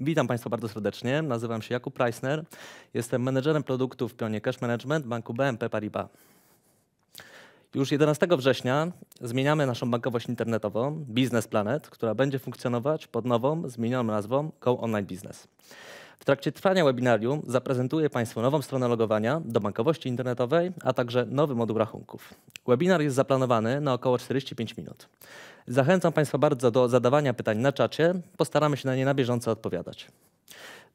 Witam Państwa bardzo serdecznie. Nazywam się Jakub Preissner. Jestem menedżerem produktów w pionie Cash Management banku BNP Paribas. Już 11 września zmieniamy naszą bankowość internetową Business Planet, która będzie funkcjonować pod nową, zmienioną nazwą Go Online Business. W trakcie trwania webinarium zaprezentuję Państwu nową stronę logowania do bankowości internetowej, a także nowy moduł rachunków. Webinar jest zaplanowany na około 45 minut. Zachęcam Państwa bardzo do zadawania pytań na czacie. Postaramy się na nie na bieżąco odpowiadać.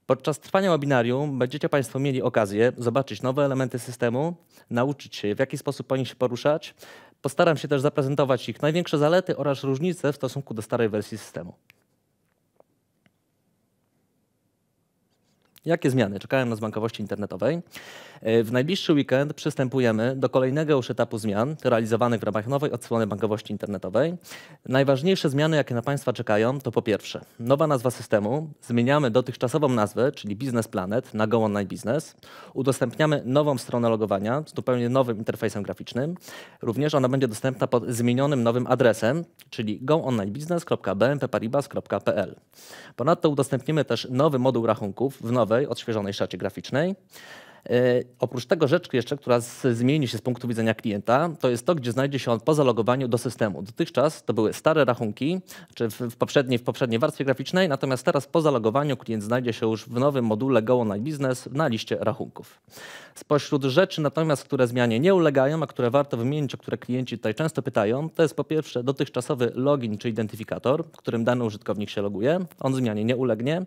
Podczas trwania webinarium będziecie Państwo mieli okazję zobaczyć nowe elementy systemu, nauczyć się w jaki sposób po nich się poruszać. Postaram się też zaprezentować ich największe zalety oraz różnice w stosunku do starej wersji systemu. Jakie zmiany czekają nas w bankowości internetowej? E, w najbliższy weekend przystępujemy do kolejnego już etapu zmian realizowanych w ramach nowej odsłony bankowości internetowej. Najważniejsze zmiany, jakie na Państwa czekają, to po pierwsze nowa nazwa systemu. Zmieniamy dotychczasową nazwę, czyli Business Planet na Go Online Business. Udostępniamy nową stronę logowania z zupełnie nowym interfejsem graficznym. Również ona będzie dostępna pod zmienionym nowym adresem, czyli goonlinebusiness.bnpparibas.pl. Ponadto udostępnimy też nowy moduł rachunków w nowej, odświeżonej szacie graficznej. E, oprócz tego rzecz jeszcze, która zmieni się z punktu widzenia klienta, to jest to, gdzie znajdzie się on po zalogowaniu do systemu. Dotychczas to były stare rachunki, czy w poprzedniej, w poprzedniej warstwie graficznej, natomiast teraz po zalogowaniu klient znajdzie się już w nowym module Go Online Business na liście rachunków. Spośród rzeczy natomiast, które zmianie nie ulegają, a które warto wymienić, o które klienci tutaj często pytają, to jest po pierwsze dotychczasowy login czy identyfikator, którym dany użytkownik się loguje. On zmianie nie ulegnie.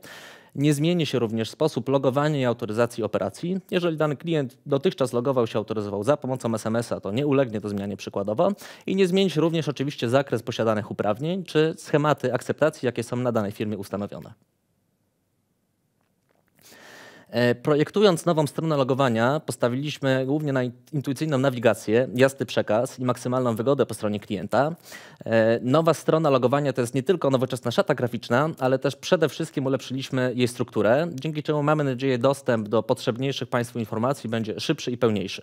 Nie zmieni się również sposób logowania i autoryzacji operacji. Jeżeli dany klient dotychczas logował się, autoryzował za pomocą SMS-a, to nie ulegnie to zmianie przykładowo i nie zmieni się również oczywiście zakres posiadanych uprawnień czy schematy akceptacji, jakie są na danej firmie ustanowione. E, projektując nową stronę logowania, postawiliśmy głównie na intuicyjną nawigację, jasny przekaz i maksymalną wygodę po stronie klienta. E, nowa strona logowania to jest nie tylko nowoczesna szata graficzna, ale też przede wszystkim ulepszyliśmy jej strukturę, dzięki czemu mamy nadzieję dostęp do potrzebniejszych Państwu informacji będzie szybszy i pełniejszy.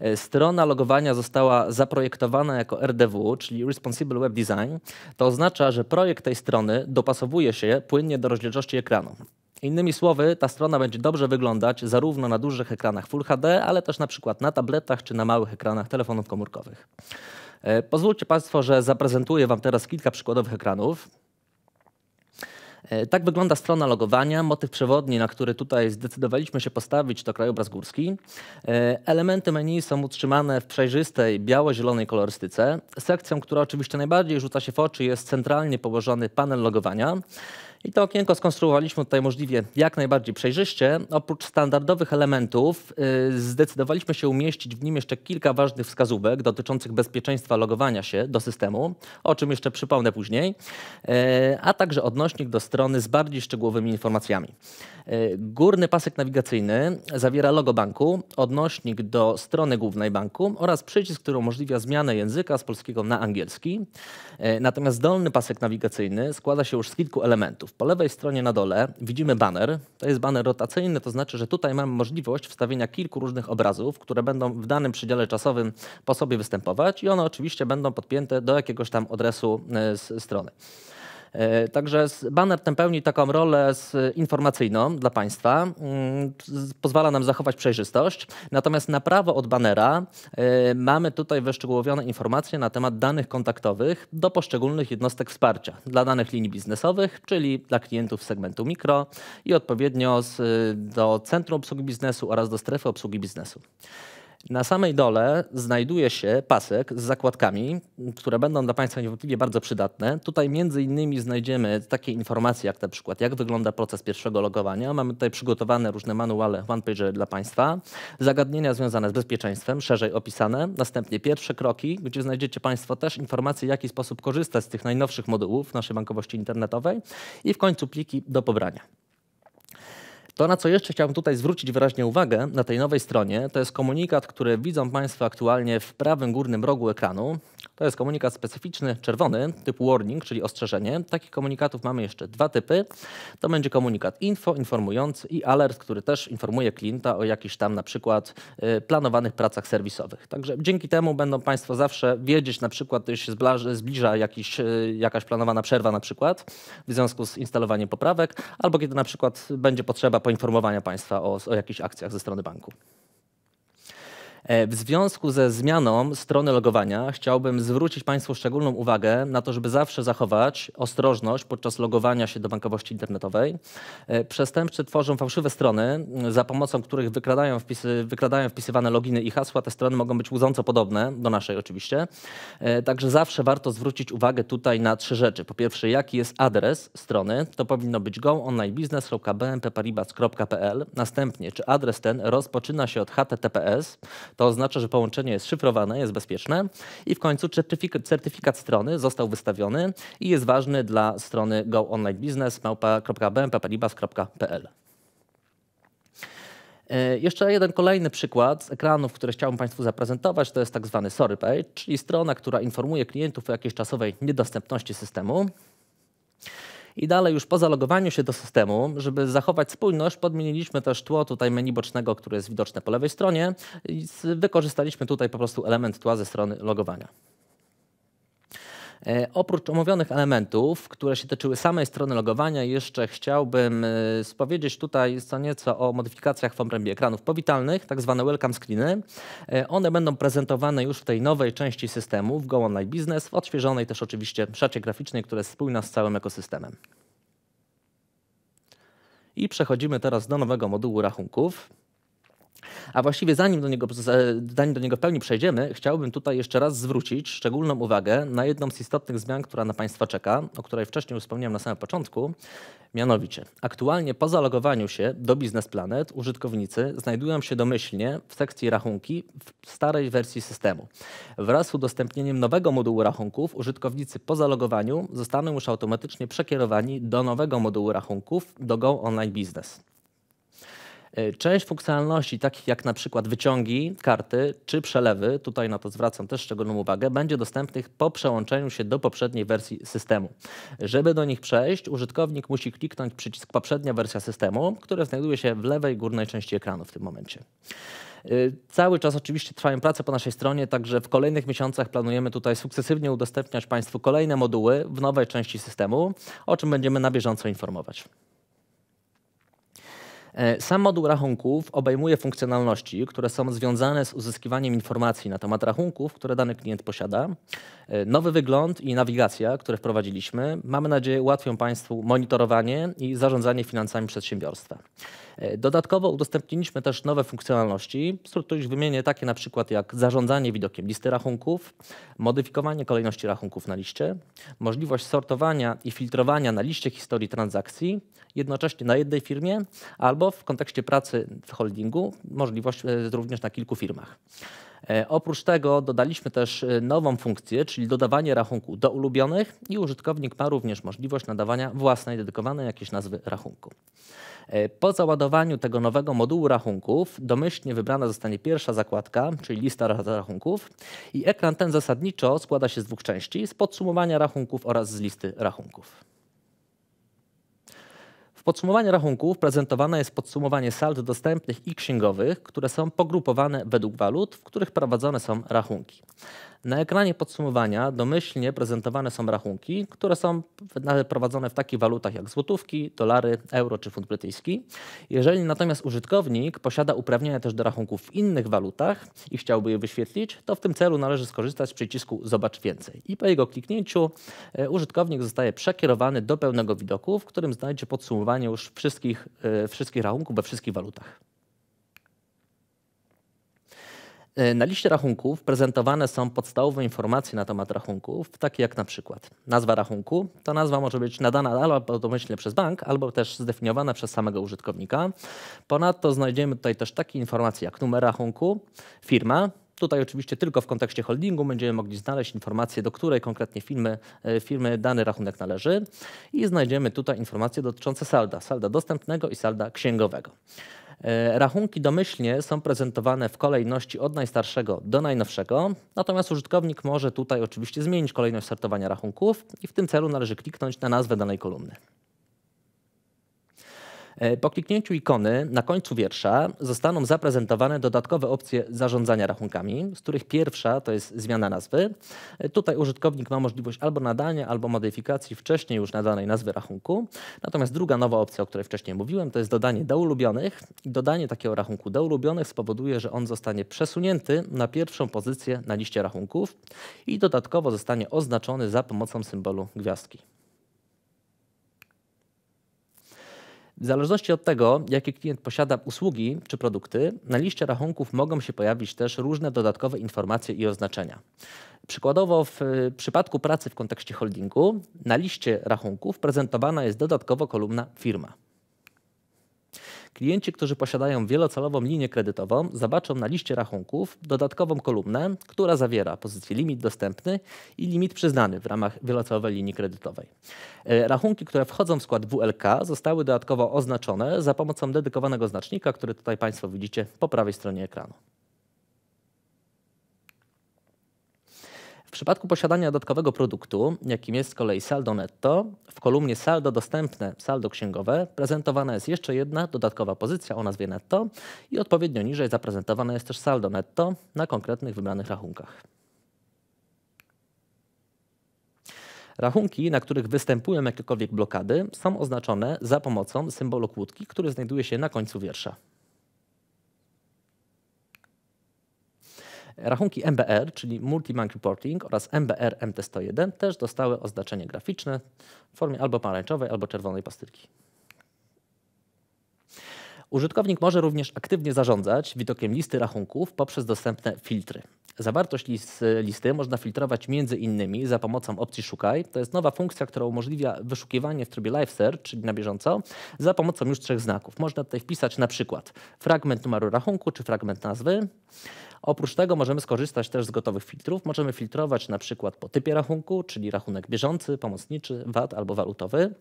E, strona logowania została zaprojektowana jako RDW, czyli Responsible Web Design. To oznacza, że projekt tej strony dopasowuje się płynnie do rozdzielczości ekranu. Innymi słowy, ta strona będzie dobrze wyglądać zarówno na dużych ekranach Full HD, ale też na przykład na tabletach czy na małych ekranach telefonów komórkowych. E, pozwólcie Państwo, że zaprezentuję Wam teraz kilka przykładowych ekranów. E, tak wygląda strona logowania. Motyw przewodni, na który tutaj zdecydowaliśmy się postawić, to krajobraz górski. E, elementy menu są utrzymane w przejrzystej, biało-zielonej kolorystyce. Sekcją, która oczywiście najbardziej rzuca się w oczy, jest centralnie położony panel logowania. I to okienko skonstruowaliśmy tutaj możliwie jak najbardziej przejrzyście. Oprócz standardowych elementów y, zdecydowaliśmy się umieścić w nim jeszcze kilka ważnych wskazówek dotyczących bezpieczeństwa logowania się do systemu, o czym jeszcze przypomnę później, y, a także odnośnik do strony z bardziej szczegółowymi informacjami. Y, górny pasek nawigacyjny zawiera logo banku, odnośnik do strony głównej banku oraz przycisk, który umożliwia zmianę języka z polskiego na angielski. Natomiast dolny pasek nawigacyjny składa się już z kilku elementów. Po lewej stronie na dole widzimy banner. To jest banner rotacyjny, to znaczy, że tutaj mamy możliwość wstawienia kilku różnych obrazów, które będą w danym przedziale czasowym po sobie występować i one oczywiście będą podpięte do jakiegoś tam adresu e, strony. E, także banner ten pełni taką rolę informacyjną dla państwa, mm, pozwala nam zachować przejrzystość. Natomiast na prawo od banera e, mamy tutaj wyszczegółowione informacje na temat danych kontaktowych do poszczególnych jednostek wsparcia dla danych linii biznesowych, czyli dla klientów segmentu mikro i odpowiednio do Centrum Obsługi Biznesu oraz do Strefy Obsługi Biznesu. Na samej dole znajduje się pasek z zakładkami, które będą dla Państwa niewątpliwie bardzo przydatne. Tutaj między innymi znajdziemy takie informacje jak na przykład jak wygląda proces pierwszego logowania. Mamy tutaj przygotowane różne manuale one-pagery dla Państwa. Zagadnienia związane z bezpieczeństwem, szerzej opisane. Następnie pierwsze kroki, gdzie znajdziecie Państwo też informacje w jaki sposób korzystać z tych najnowszych modułów naszej bankowości internetowej i w końcu pliki do pobrania. To, na co jeszcze chciałbym tutaj zwrócić wyraźnie uwagę na tej nowej stronie, to jest komunikat, który widzą Państwo aktualnie w prawym górnym rogu ekranu. To jest komunikat specyficzny, czerwony, typu warning, czyli ostrzeżenie. Takich komunikatów mamy jeszcze dwa typy. To będzie komunikat info, informujący i alert, który też informuje klienta o jakichś tam na przykład y, planowanych pracach serwisowych. Także dzięki temu będą Państwo zawsze wiedzieć na przykład, gdy się zbliża jakiś, y, jakaś planowana przerwa na przykład w związku z instalowaniem poprawek, albo kiedy na przykład będzie potrzeba poinformowania państwa o, o jakichś akcjach ze strony banku. E, w związku ze zmianą strony logowania chciałbym zwrócić Państwu szczególną uwagę na to, żeby zawsze zachować ostrożność podczas logowania się do bankowości internetowej. E, przestępcy tworzą fałszywe strony, za pomocą których wykradają, wpisy, wykradają wpisywane loginy i hasła. Te strony mogą być łudząco podobne do naszej oczywiście. E, także zawsze warto zwrócić uwagę tutaj na trzy rzeczy. Po pierwsze, jaki jest adres strony? To powinno być goonlinebiznes.bnpparibas.pl. Następnie, czy adres ten rozpoczyna się od https to oznacza, że połączenie jest szyfrowane, jest bezpieczne i w końcu certyfikat, certyfikat strony został wystawiony i jest ważny dla strony goonlinebusiness.bmppalibas.pl. E, jeszcze jeden kolejny przykład z ekranów, które chciałbym Państwu zaprezentować, to jest tak zwany sorry page, czyli strona, która informuje klientów o jakiejś czasowej niedostępności systemu. I dalej już po zalogowaniu się do systemu, żeby zachować spójność, podmieniliśmy też tło tutaj menu bocznego, które jest widoczne po lewej stronie i wykorzystaliśmy tutaj po prostu element tła ze strony logowania. E, oprócz omówionych elementów, które się dotyczyły samej strony logowania, jeszcze chciałbym e, spowiedzieć tutaj co nieco o modyfikacjach w obrębie ekranów powitalnych, tak zwane welcome screeny. E, one będą prezentowane już w tej nowej części systemu w Go Online Business, w odświeżonej też oczywiście szacie graficznej, która jest spójna z całym ekosystemem. I przechodzimy teraz do nowego modułu rachunków. A właściwie zanim do, niego, zanim do niego w pełni przejdziemy, chciałbym tutaj jeszcze raz zwrócić szczególną uwagę na jedną z istotnych zmian, która na Państwa czeka, o której wcześniej wspomniałem na samym początku. Mianowicie, aktualnie po zalogowaniu się do Biznes Planet użytkownicy znajdują się domyślnie w sekcji rachunki w starej wersji systemu. Wraz z udostępnieniem nowego modułu rachunków użytkownicy po zalogowaniu zostaną już automatycznie przekierowani do nowego modułu rachunków do Go Online Business. E, część funkcjonalności, takich jak na przykład wyciągi karty czy przelewy, tutaj na to zwracam też szczególną uwagę, będzie dostępnych po przełączeniu się do poprzedniej wersji systemu. Żeby do nich przejść, użytkownik musi kliknąć przycisk poprzednia wersja systemu, który znajduje się w lewej górnej części ekranu w tym momencie. E, cały czas oczywiście trwają prace po naszej stronie, także w kolejnych miesiącach planujemy tutaj sukcesywnie udostępniać Państwu kolejne moduły w nowej części systemu, o czym będziemy na bieżąco informować. E, sam moduł rachunków obejmuje funkcjonalności, które są związane z uzyskiwaniem informacji na temat rachunków, które dany klient posiada. E, nowy wygląd i nawigacja, które wprowadziliśmy, mamy nadzieję ułatwią Państwu monitorowanie i zarządzanie finansami przedsiębiorstwa. E, dodatkowo udostępniliśmy też nowe funkcjonalności, z których wymienię takie na przykład jak zarządzanie widokiem listy rachunków, modyfikowanie kolejności rachunków na liście, możliwość sortowania i filtrowania na liście historii transakcji jednocześnie na jednej firmie albo w kontekście pracy w holdingu możliwość e, również na kilku firmach. E, oprócz tego dodaliśmy też e, nową funkcję, czyli dodawanie rachunku do ulubionych i użytkownik ma również możliwość nadawania własnej dedykowanej jakiejś nazwy rachunku. E, po załadowaniu tego nowego modułu rachunków domyślnie wybrana zostanie pierwsza zakładka, czyli lista rachunków i ekran ten zasadniczo składa się z dwóch części, z podsumowania rachunków oraz z listy rachunków podsumowaniu rachunków prezentowane jest podsumowanie sald dostępnych i księgowych, które są pogrupowane według walut, w których prowadzone są rachunki. Na ekranie podsumowania domyślnie prezentowane są rachunki, które są prowadzone w takich walutach jak złotówki, dolary, euro czy funt brytyjski. Jeżeli natomiast użytkownik posiada uprawnienia też do rachunków w innych walutach i chciałby je wyświetlić, to w tym celu należy skorzystać z przycisku Zobacz więcej. I po jego kliknięciu e, użytkownik zostaje przekierowany do pełnego widoku, w którym znajdzie podsumowanie już wszystkich, e, wszystkich rachunków we wszystkich walutach. E, na liście rachunków prezentowane są podstawowe informacje na temat rachunków, takie jak na przykład nazwa rachunku. Ta nazwa może być nadana albo domyślnie przez bank, albo też zdefiniowana przez samego użytkownika. Ponadto znajdziemy tutaj też takie informacje jak numer rachunku, firma, Tutaj oczywiście tylko w kontekście holdingu będziemy mogli znaleźć informację, do której konkretnie firmy, e, firmy dany rachunek należy i znajdziemy tutaj informacje dotyczące salda, salda dostępnego i salda księgowego. E, rachunki domyślnie są prezentowane w kolejności od najstarszego do najnowszego, natomiast użytkownik może tutaj oczywiście zmienić kolejność sortowania rachunków i w tym celu należy kliknąć na nazwę danej kolumny. E, po kliknięciu ikony na końcu wiersza zostaną zaprezentowane dodatkowe opcje zarządzania rachunkami, z których pierwsza to jest zmiana nazwy. E, tutaj użytkownik ma możliwość albo nadania, albo modyfikacji wcześniej już nadanej nazwy rachunku. Natomiast druga nowa opcja, o której wcześniej mówiłem, to jest dodanie do ulubionych. Dodanie takiego rachunku do ulubionych spowoduje, że on zostanie przesunięty na pierwszą pozycję na liście rachunków i dodatkowo zostanie oznaczony za pomocą symbolu gwiazdki. W zależności od tego, jakie klient posiada usługi czy produkty, na liście rachunków mogą się pojawić też różne dodatkowe informacje i oznaczenia. Przykładowo w y, przypadku pracy w kontekście holdingu na liście rachunków prezentowana jest dodatkowo kolumna firma. Klienci, którzy posiadają wielocalową linię kredytową, zobaczą na liście rachunków dodatkową kolumnę, która zawiera pozycję limit dostępny i limit przyznany w ramach wielocalowej linii kredytowej. E, rachunki, które wchodzą w skład WLK, zostały dodatkowo oznaczone za pomocą dedykowanego znacznika, który tutaj Państwo widzicie po prawej stronie ekranu. W przypadku posiadania dodatkowego produktu, jakim jest z kolei saldo netto, w kolumnie saldo dostępne, saldo księgowe, prezentowana jest jeszcze jedna dodatkowa pozycja o nazwie netto i odpowiednio niżej zaprezentowane jest też saldo netto na konkretnych wybranych rachunkach. Rachunki, na których występują jakiekolwiek blokady, są oznaczone za pomocą symbolu kłódki, który znajduje się na końcu wiersza. Rachunki MBR, czyli Bank Reporting oraz MBR MT101 też dostały oznaczenie graficzne w formie albo pomarańczowej, albo czerwonej pastylki. Użytkownik może również aktywnie zarządzać widokiem listy rachunków poprzez dostępne filtry. Zawartość listy można filtrować między innymi za pomocą opcji Szukaj. To jest nowa funkcja, która umożliwia wyszukiwanie w trybie live search, czyli na bieżąco, za pomocą już trzech znaków. Można tutaj wpisać na przykład fragment numeru rachunku czy fragment nazwy Oprócz tego możemy skorzystać też z gotowych filtrów. Możemy filtrować na przykład po typie rachunku, czyli rachunek bieżący, pomocniczy, VAT albo walutowy.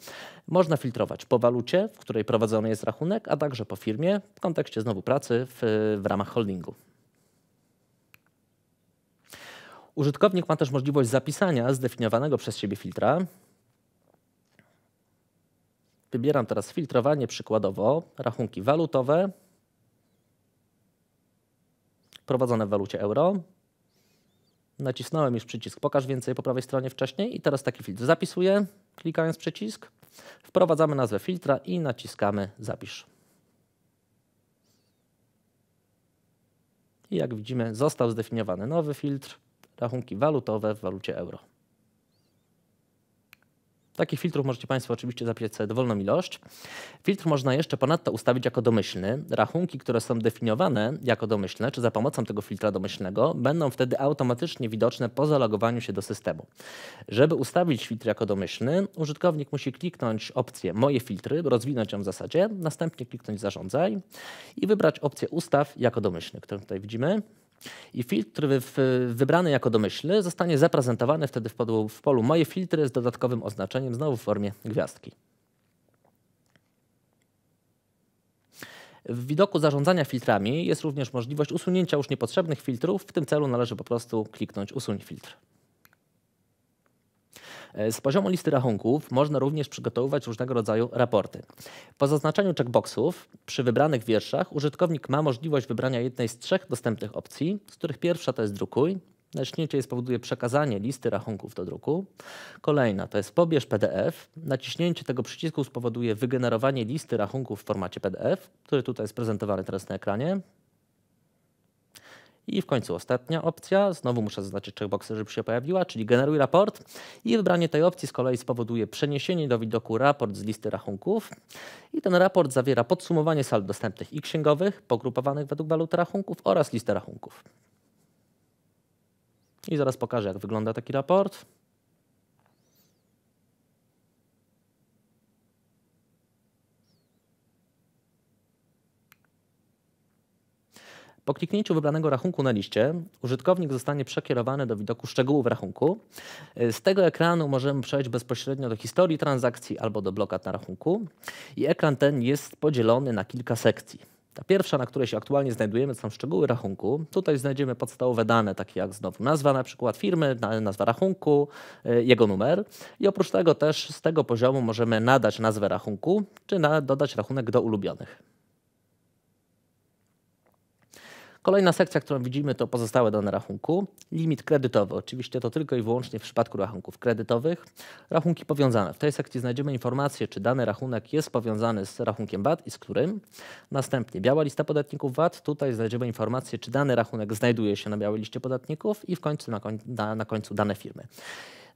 Można filtrować po walucie, w której prowadzony jest rachunek, a także po firmie w kontekście znowu pracy w, w ramach holdingu. Użytkownik ma też możliwość zapisania zdefiniowanego przez siebie filtra. Wybieram teraz filtrowanie przykładowo rachunki walutowe, prowadzone w walucie euro. Nacisnąłem już przycisk pokaż więcej po prawej stronie wcześniej i teraz taki filtr zapisuję, klikając przycisk. Wprowadzamy nazwę filtra i naciskamy zapisz. I jak widzimy został zdefiniowany nowy filtr rachunki walutowe w walucie euro. Takich filtrów możecie Państwo oczywiście zapisać sobie dowolną ilość. Filtr można jeszcze ponadto ustawić jako domyślny. Rachunki, które są definiowane jako domyślne, czy za pomocą tego filtra domyślnego, będą wtedy automatycznie widoczne po zalogowaniu się do systemu. Żeby ustawić filtr jako domyślny, użytkownik musi kliknąć opcję Moje filtry, rozwinąć ją w zasadzie, następnie kliknąć Zarządzaj i wybrać opcję Ustaw jako domyślny, którą tutaj widzimy. I filtr wybrany jako domyślny zostanie zaprezentowany wtedy w polu, w polu Moje filtry z dodatkowym oznaczeniem, znowu w formie gwiazdki. W widoku zarządzania filtrami jest również możliwość usunięcia już niepotrzebnych filtrów. W tym celu należy po prostu kliknąć Usuń filtr. E, z poziomu listy rachunków można również przygotowywać różnego rodzaju raporty. Po zaznaczeniu checkboxów przy wybranych wierszach użytkownik ma możliwość wybrania jednej z trzech dostępnych opcji, z których pierwsza to jest drukuj, Naciśnięcie Najczęściej spowoduje przekazanie listy rachunków do druku. Kolejna to jest pobierz PDF. Naciśnięcie tego przycisku spowoduje wygenerowanie listy rachunków w formacie PDF, który tutaj jest prezentowany teraz na ekranie. I w końcu ostatnia opcja, znowu muszę zaznaczyć checkboxy, żeby się pojawiła, czyli generuj raport i wybranie tej opcji z kolei spowoduje przeniesienie do widoku raport z listy rachunków i ten raport zawiera podsumowanie sal dostępnych i księgowych pogrupowanych według waluty rachunków oraz listę rachunków. I zaraz pokażę jak wygląda taki raport. Po kliknięciu wybranego rachunku na liście użytkownik zostanie przekierowany do widoku szczegółów rachunku. Y, z tego ekranu możemy przejść bezpośrednio do historii transakcji albo do blokad na rachunku i ekran ten jest podzielony na kilka sekcji. Ta pierwsza, na której się aktualnie znajdujemy, to są szczegóły rachunku. Tutaj znajdziemy podstawowe dane, takie jak znowu nazwa na przykład firmy, nazwa rachunku, y, jego numer. I oprócz tego też z tego poziomu możemy nadać nazwę rachunku, czy dodać rachunek do ulubionych. Kolejna sekcja, którą widzimy, to pozostałe dane rachunku. Limit kredytowy, oczywiście to tylko i wyłącznie w przypadku rachunków kredytowych. Rachunki powiązane. W tej sekcji znajdziemy informację, czy dany rachunek jest powiązany z rachunkiem VAT i z którym. Następnie biała lista podatników VAT. Tutaj znajdziemy informację, czy dany rachunek znajduje się na białej liście podatników i w końcu na, koń na, na końcu dane firmy.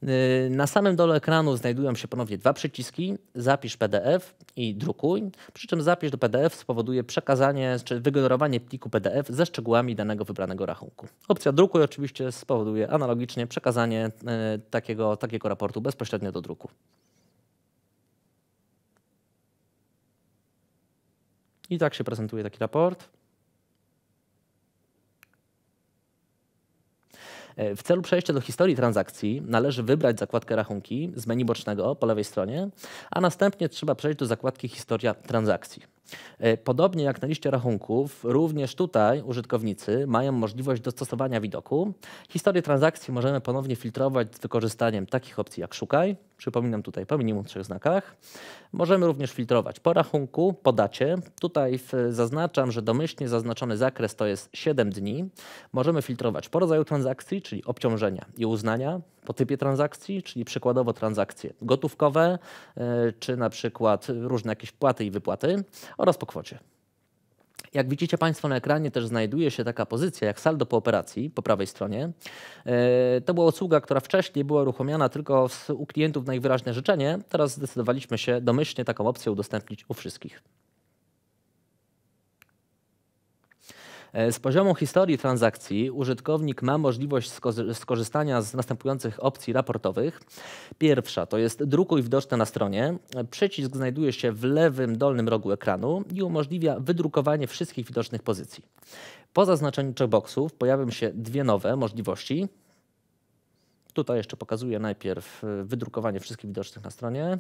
Y, na samym dole ekranu znajdują się ponownie dwa przyciski: zapisz PDF i drukuj. Przy czym zapisz do PDF spowoduje przekazanie czy wygenerowanie pliku PDF ze szczegółami danego wybranego rachunku. Opcja drukuj oczywiście spowoduje analogicznie przekazanie y, takiego, takiego raportu bezpośrednio do druku. I tak się prezentuje taki raport. E, w celu przejścia do historii transakcji należy wybrać zakładkę rachunki z menu bocznego po lewej stronie, a następnie trzeba przejść do zakładki historia transakcji. E, podobnie jak na liście rachunków, również tutaj użytkownicy mają możliwość dostosowania widoku. Historię transakcji możemy ponownie filtrować z wykorzystaniem takich opcji jak szukaj, przypominam tutaj po minimum trzech znakach. Możemy również filtrować po rachunku, po dacie. Tutaj zaznaczam, że domyślnie zaznaczony zakres to jest 7 dni. Możemy filtrować po rodzaju transakcji, czyli obciążenia i uznania, po typie transakcji, czyli przykładowo transakcje gotówkowe, e, czy na przykład różne jakieś płaty i wypłaty oraz po kwocie. Jak widzicie Państwo na ekranie też znajduje się taka pozycja jak saldo po operacji po prawej stronie. E, to była usługa, która wcześniej była uruchomiona tylko u klientów na ich wyraźne życzenie. Teraz zdecydowaliśmy się domyślnie taką opcję udostępnić u wszystkich. E, z poziomu historii transakcji użytkownik ma możliwość skorzystania z następujących opcji raportowych. Pierwsza to jest drukuj widoczne na stronie. E, przycisk znajduje się w lewym dolnym rogu ekranu i umożliwia wydrukowanie wszystkich widocznych pozycji. Po zaznaczeniu checkboxów pojawią się dwie nowe możliwości. Tutaj jeszcze pokazuję najpierw e, wydrukowanie wszystkich widocznych na stronie.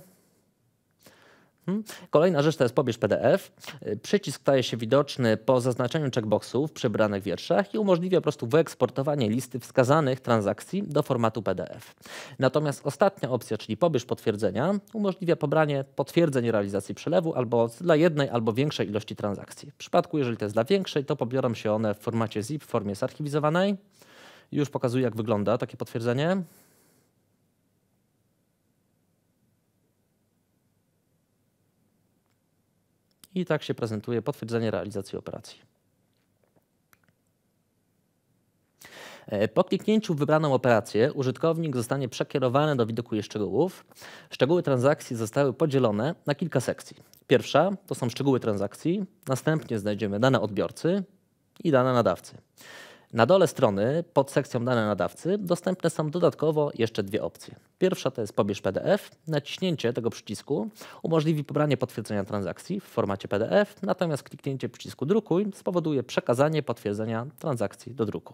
Mhm. Kolejna rzecz to jest pobierz PDF. Y, przycisk staje się widoczny po zaznaczeniu checkboxów przy branych wierszach i umożliwia po prostu wyeksportowanie listy wskazanych transakcji do formatu PDF. Natomiast ostatnia opcja, czyli pobierz potwierdzenia, umożliwia pobranie potwierdzeń realizacji przelewu albo dla jednej albo większej ilości transakcji. W przypadku, jeżeli to jest dla większej, to pobiorą się one w formacie zip, w formie zarchiwizowanej. Już pokazuję, jak wygląda takie potwierdzenie. I tak się prezentuje potwierdzenie realizacji operacji. E, po kliknięciu w wybraną operację użytkownik zostanie przekierowany do widoku jej szczegółów. Szczegóły transakcji zostały podzielone na kilka sekcji. Pierwsza to są szczegóły transakcji, następnie znajdziemy dane odbiorcy i dane nadawcy. Na dole strony, pod sekcją dane nadawcy, dostępne są dodatkowo jeszcze dwie opcje. Pierwsza to jest pobierz PDF. Naciśnięcie tego przycisku umożliwi pobranie potwierdzenia transakcji w formacie PDF, natomiast kliknięcie przycisku drukuj spowoduje przekazanie potwierdzenia transakcji do druku.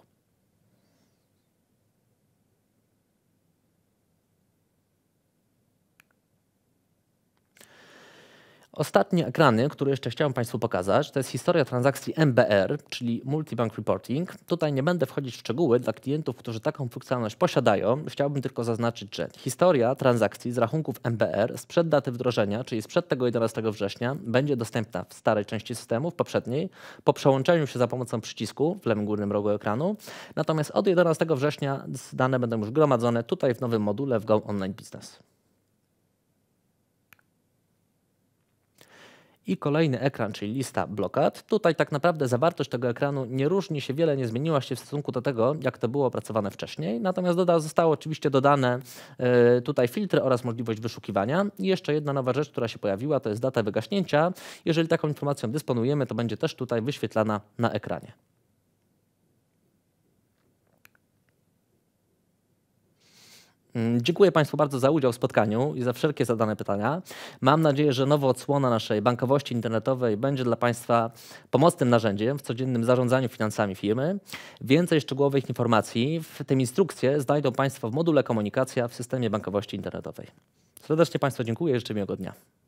Ostatnie ekrany, które jeszcze chciałem Państwu pokazać, to jest historia transakcji MBR, czyli Multibank Reporting. Tutaj nie będę wchodzić w szczegóły dla klientów, którzy taką funkcjonalność posiadają. Chciałbym tylko zaznaczyć, że historia transakcji z rachunków MBR sprzed daty wdrożenia, czyli sprzed tego 11 września, będzie dostępna w starej części systemu, w poprzedniej, po przełączeniu się za pomocą przycisku w lewym górnym rogu ekranu. Natomiast od 11 września dane będą już gromadzone tutaj w nowym module w Go Online Business. I kolejny ekran, czyli lista blokad. Tutaj tak naprawdę zawartość tego ekranu nie różni się wiele, nie zmieniła się w stosunku do tego, jak to było opracowane wcześniej. Natomiast doda, zostały oczywiście dodane y, tutaj filtry oraz możliwość wyszukiwania. I jeszcze jedna nowa rzecz, która się pojawiła, to jest data wygaśnięcia. Jeżeli taką informacją dysponujemy, to będzie też tutaj wyświetlana na ekranie. Mm, dziękuję Państwu bardzo za udział w spotkaniu i za wszelkie zadane pytania. Mam nadzieję, że nowa odsłona naszej bankowości internetowej będzie dla Państwa pomocnym narzędziem w codziennym zarządzaniu finansami firmy. Więcej szczegółowych informacji, w tym instrukcje, znajdą Państwo w module komunikacja w systemie bankowości internetowej. Serdecznie Państwu dziękuję i życzę miłego dnia.